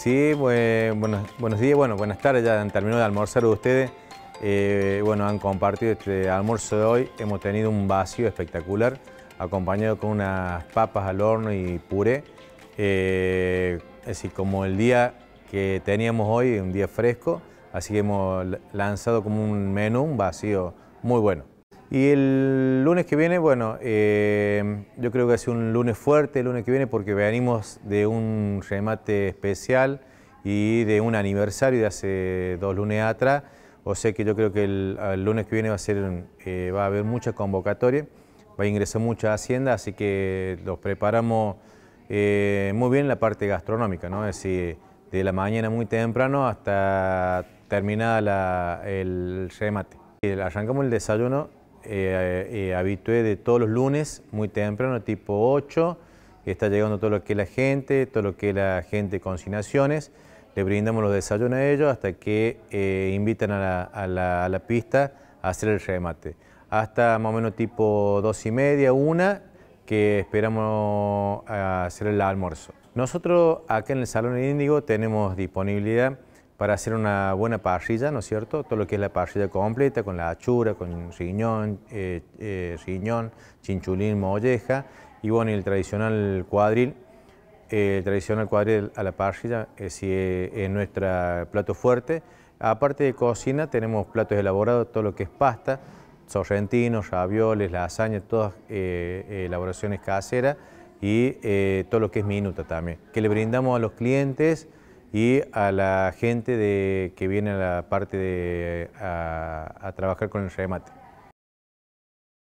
Sí, buenos, días, bueno, buenas tardes, ya han terminado de almorzar ustedes. Eh, bueno, han compartido este almuerzo de hoy, hemos tenido un vacío espectacular, acompañado con unas papas al horno y puré. Eh, así como el día que teníamos hoy, un día fresco, así que hemos lanzado como un menú, un vacío muy bueno. Y el lunes que viene, bueno, eh, yo creo que hace un lunes fuerte el lunes que viene porque venimos de un remate especial y de un aniversario de hace dos lunes atrás. O sea que yo creo que el, lunes que viene va a, ser, eh, va a haber muchas convocatoria, va a ingresar mucha hacienda, así que los preparamos eh, muy bien la parte gastronómica, ¿no? Es decir, de la mañana muy temprano hasta terminada el remate. Arrancamos el desayuno eh, eh, habitué de todos los lunes, muy temprano, tipo 8, está llegando todo lo que es la gente, todo lo que es la gente de consignaciones, le brindamos los desayunos a ellos hasta que eh, invitan a la, pista a hacer el remate. Hasta más o menos tipo 2 y media, 1, que esperamos hacer el almuerzo. Nosotros acá en el Salón Índigo tenemos disponibilidad para hacer una buena parrilla, ¿no es cierto? Todo lo que es la parrilla completa, con la achura, con riñón, eh, eh riñón chinchulín, molleja, y bueno, el tradicional cuadril, eh, el tradicional cuadril a la parrilla, eh, es, es nuestro plato fuerte. Aparte de cocina, tenemos platos elaborados, todo lo que es pasta, sorrentinos, ravioles, lasaña, todas elaboraciones caseras, y todo lo que es minuta también, que le brindamos a los clientes, y a la gente de, que viene a la parte de a, trabajar con el remate.